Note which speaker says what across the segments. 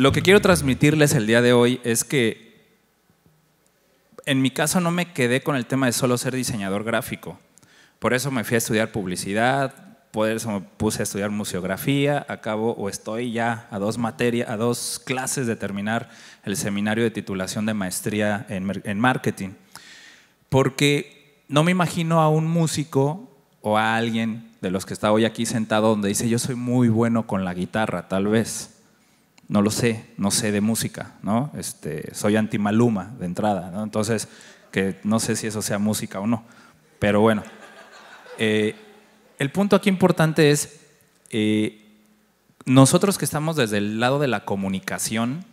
Speaker 1: Lo que quiero transmitirles el día de hoy es que en mi caso no me quedé con el tema de solo ser diseñador gráfico. Por eso me fui a estudiar publicidad, por eso me puse a estudiar museografía, acabo o estoy ya a dos materias, a dos clases de terminar el seminario de titulación de maestría en marketing. Porque no me imagino a un músico o a alguien de los que está hoy aquí sentado donde dice yo soy muy bueno con la guitarra, tal vez no lo sé, no sé de música, ¿no? Este, soy anti-Maluma de entrada, Entonces, que no sé si eso sea música o no, pero bueno. Eh, el punto aquí importante es, eh, nosotros que estamos desde el lado de la comunicación,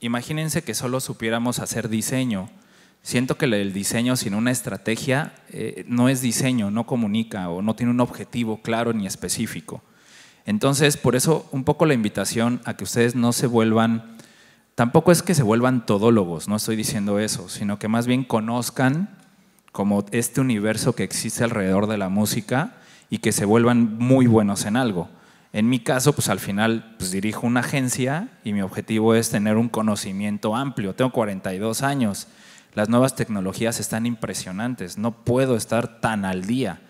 Speaker 1: imagínense que solo supiéramos hacer diseño. Siento que el diseño sin una estrategia eh, no es diseño, no comunica o no tiene un objetivo claro ni específico. Entonces, por eso un poco la invitación a que ustedes no se vuelvan, tampoco es que se vuelvan todólogos, no estoy diciendo eso, sino que más bien conozcan como este universo que existe alrededor de la música y que se vuelvan muy buenos en algo. En mi caso, pues al final pues, dirijo una agencia y mi objetivo es tener un conocimiento amplio. Tengo 42 años, las nuevas tecnologías están impresionantes, no puedo estar tan al día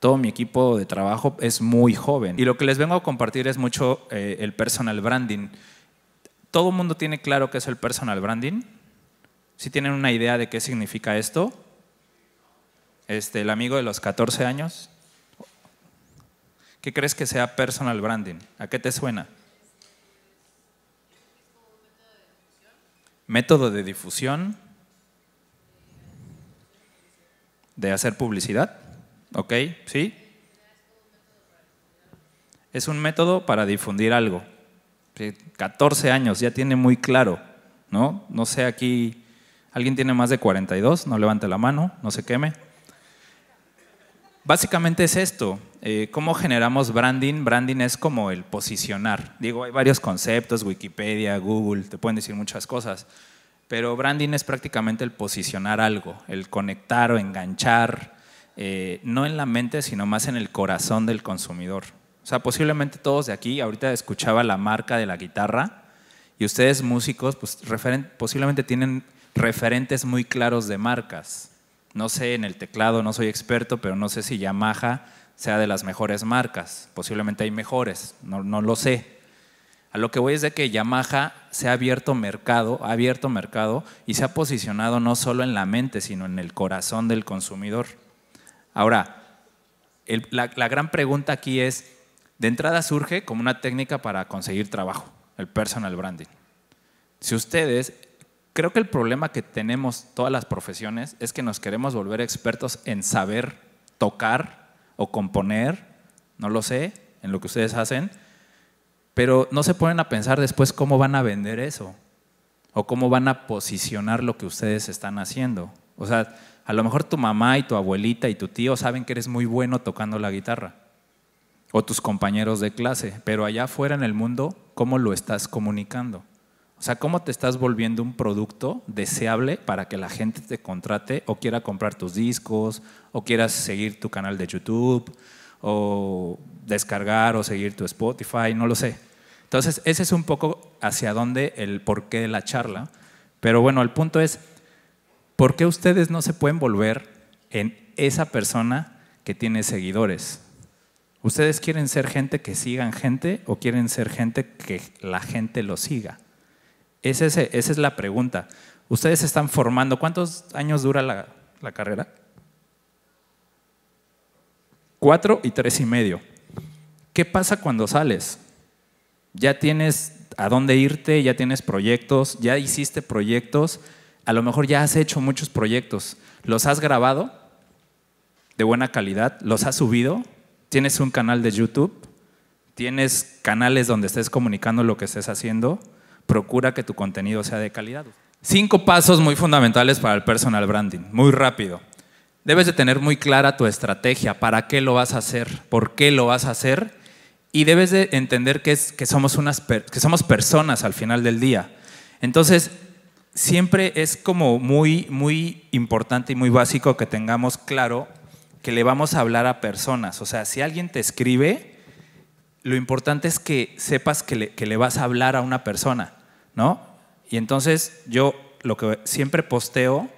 Speaker 1: todo mi equipo de trabajo es muy joven. Y lo que les vengo a compartir es mucho eh, el personal branding. ¿Todo el mundo tiene claro qué es el personal branding? ¿Sí tienen una idea de qué significa esto? Este, el amigo de los 14 años. ¿Qué crees que sea personal branding? ¿A qué te suena? Método de difusión. De hacer publicidad. ¿Ok? ¿Sí? Es un método para difundir algo. 14 años, ya tiene muy claro, ¿no? No sé aquí, ¿alguien tiene más de 42? No levante la mano, no se queme. Básicamente es esto, eh, ¿cómo generamos branding? Branding es como el posicionar. Digo, hay varios conceptos, Wikipedia, Google, te pueden decir muchas cosas, pero branding es prácticamente el posicionar algo, el conectar o enganchar, eh, no en la mente, sino más en el corazón del consumidor. O sea, posiblemente todos de aquí, ahorita escuchaba la marca de la guitarra y ustedes músicos, pues, posiblemente tienen referentes muy claros de marcas. No sé, en el teclado no soy experto, pero no sé si Yamaha sea de las mejores marcas. Posiblemente hay mejores, no, no lo sé. A lo que voy es de que Yamaha se ha abierto mercado, ha abierto mercado y se ha posicionado no solo en la mente, sino en el corazón del consumidor. Ahora, la, la gran pregunta aquí es, de entrada surge como una técnica para conseguir trabajo, el personal branding. Si ustedes, creo que el problema que tenemos todas las profesiones es que nos queremos volver expertos en saber tocar o componer, no lo sé, en lo que ustedes hacen, pero no se ponen a pensar después cómo van a vender eso o cómo van a posicionar lo que ustedes están haciendo. O sea, a lo mejor tu mamá y tu abuelita y tu tío saben que eres muy bueno tocando la guitarra, o tus compañeros de clase, pero allá afuera en el mundo, ¿cómo lo estás comunicando? O sea, ¿cómo te estás volviendo un producto deseable para que la gente te contrate o quiera comprar tus discos, o quieras seguir tu canal de YouTube, o descargar o seguir tu Spotify, no lo sé. Entonces, ese es un poco hacia dónde el porqué de la charla. Pero bueno, el punto es, ¿por qué ustedes no se pueden volver en esa persona que tiene seguidores? ¿Ustedes quieren ser gente que sigan gente o quieren ser gente que la gente lo siga? Es esa es la pregunta. Ustedes están formando. ¿Cuántos años dura la, la carrera? Cuatro y tres y medio. ¿Qué pasa cuando sales? Ya tienes a dónde irte, ya tienes proyectos, ya hiciste proyectos, a lo mejor ya has hecho muchos proyectos, los has grabado de buena calidad, los has subido, tienes un canal de YouTube, tienes canales donde estés comunicando lo que estés haciendo, procura que tu contenido sea de calidad. Cinco pasos muy fundamentales para el personal branding, muy rápido. Debes de tener muy clara tu estrategia, para qué lo vas a hacer, por qué lo vas a hacer y debes de entender que, somos, unas, que somos personas al final del día. Entonces, siempre es como muy, muy importante y muy básico que tengamos claro que le vamos a hablar a personas. O sea, si alguien te escribe, lo importante es que sepas que le, que le vas a hablar a una persona, ¿no? Y entonces yo lo que siempre posteo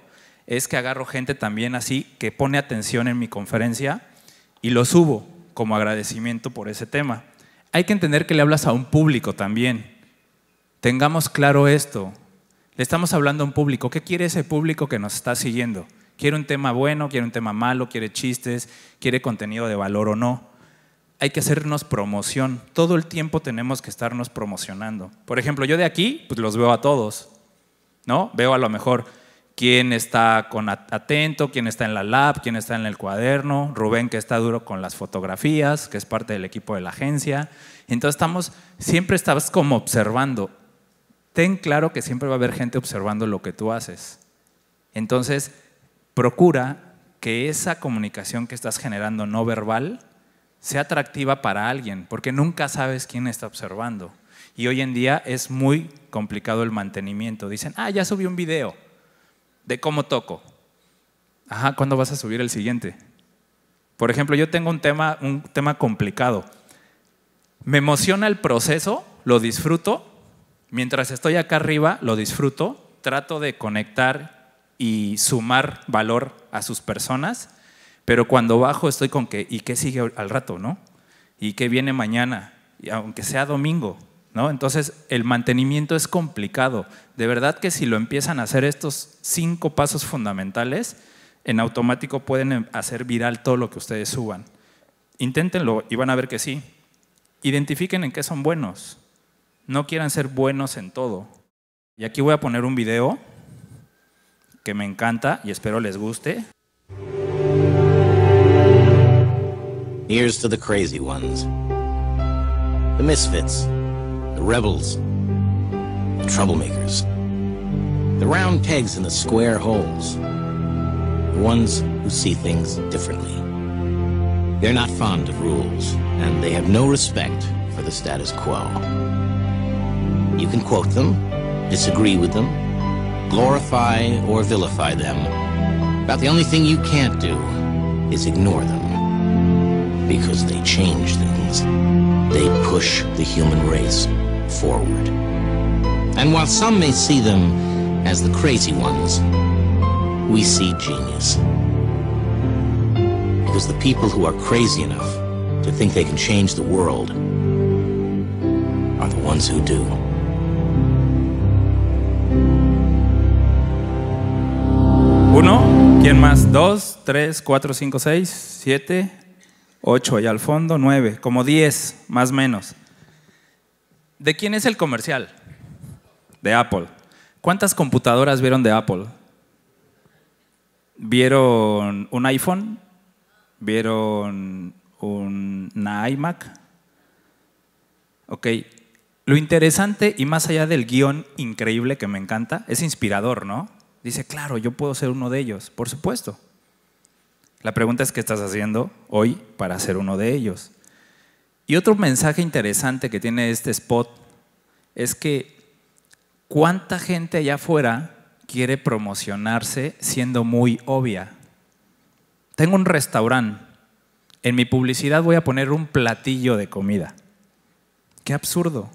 Speaker 1: es que agarro gente también así que pone atención en mi conferencia y lo subo como agradecimiento por ese tema. Hay que entender que le hablas a un público también. Tengamos claro esto. Le estamos hablando a un público. ¿Qué quiere ese público que nos está siguiendo? ¿Quiere un tema bueno? ¿Quiere un tema malo? ¿Quiere chistes? ¿Quiere contenido de valor o no? Hay que hacernos promoción. Todo el tiempo tenemos que estarnos promocionando. Por ejemplo, yo de aquí, pues los veo a todos. ¿No? Veo a lo mejor quién está con atento, quién está en la lab, quién está en el cuaderno, Rubén que está duro con las fotografías, que es parte del equipo de la agencia. Entonces estamos, siempre estás como observando ten claro que siempre va a haber gente observando lo que tú haces. Entonces, procura que esa comunicación que estás generando no verbal sea atractiva para alguien, porque nunca sabes quién está observando. Y hoy en día es muy complicado el mantenimiento. Dicen, ah, ya subí un video de cómo toco. Ajá, ¿cuándo vas a subir el siguiente? Por ejemplo, yo tengo un tema, un tema complicado. Me emociona el proceso, lo disfruto, mientras estoy acá arriba, lo disfruto, trato de conectar y sumar valor a sus personas, pero cuando bajo estoy con que, ¿y qué sigue al rato, no? ¿Y qué viene mañana? Y aunque sea domingo, ¿no? Entonces, el mantenimiento es complicado. De verdad que si lo empiezan a hacer estos cinco pasos fundamentales, en automático pueden em, hacer viral todo lo que ustedes suban. Inténtenlo y van a ver que sí. Identifiquen en qué son buenos. No quieran ser buenos en todo. Y aquí voy a poner un video que me encanta y espero les guste. Here's to the crazy ones. The misfits. The rebels. The troublemakers. The round pegs in the square holes. The ones who see things differently. They're not fond of rules, and they have no respect for the status quo. You can quote them, disagree with them, glorify or vilify them. About the only thing you can't do is ignore them. Because they change things. They push the human race forward. And while some may see them as the crazy ones, we see genius. Because the people who are crazy enough to think they can change the world are the ones who do. ¿Quién más? Dos, tres, cuatro, cinco, seis, siete, ocho. Y al fondo, nueve. Como diez, más o menos. ¿De quién es el comercial? De Apple. ¿Cuántas computadoras vieron de Apple? ¿Vieron un iPhone? ¿Vieron una iMac? Ok. Lo interesante y más allá del guión increíble que me encanta, es inspirador, ¿no? Dice, claro, yo puedo ser uno de ellos, por supuesto. La pregunta es, ¿qué estás haciendo hoy para ser uno de ellos? Y otro mensaje interesante que tiene este spot es que cuánta gente allá afuera quiere promocionarse siendo muy obvia. Tengo un restaurante. En mi publicidad voy a poner un platillo de comida. Qué absurdo.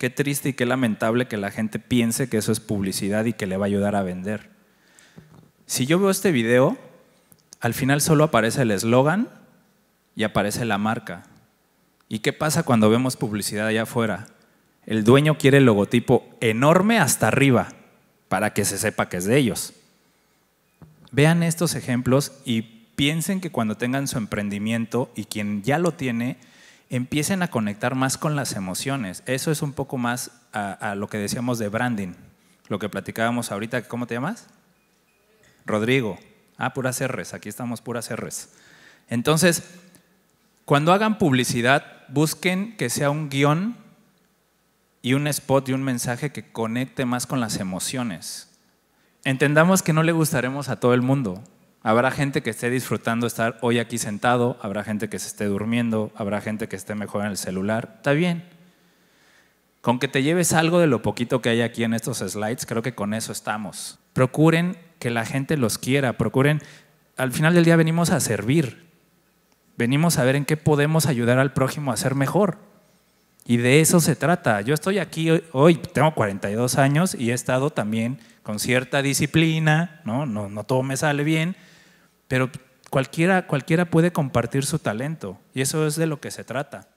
Speaker 1: Qué triste y qué lamentable que la gente piense que eso es publicidad y que le va a ayudar a vender. Si yo veo este video, al final solo aparece el eslogan y aparece la marca. ¿Y qué pasa cuando vemos publicidad allá afuera? El dueño quiere el logotipo enorme hasta arriba para que se sepa que es de ellos. Vean estos ejemplos y piensen que cuando tengan su emprendimiento y quien ya lo tiene, empiecen a conectar más con las emociones. Eso es un poco más a, lo que decíamos de branding, lo que platicábamos ahorita. ¿Cómo te llamas? Rodrigo. Ah, puras R's, aquí estamos puras R's. Entonces, cuando hagan publicidad, busquen que sea un guión y un spot y un mensaje que conecte más con las emociones. Entendamos que no le gustaremos a todo el mundo, Habrá gente que esté disfrutando estar hoy aquí sentado, habrá gente que se esté durmiendo, habrá gente que esté mejor en el celular, está bien. Con que te lleves algo de lo poquito que hay aquí en estos slides, creo que con eso estamos. Procuren que la gente los quiera, procuren, al final del día venimos a servir, venimos a ver en qué podemos ayudar al prójimo a ser mejor. Y de eso se trata. Yo estoy aquí hoy, tengo 42 años y he estado también con cierta disciplina, ¿no? No, no todo me sale bien, pero cualquiera, cualquiera puede compartir su talento y eso es de lo que se trata.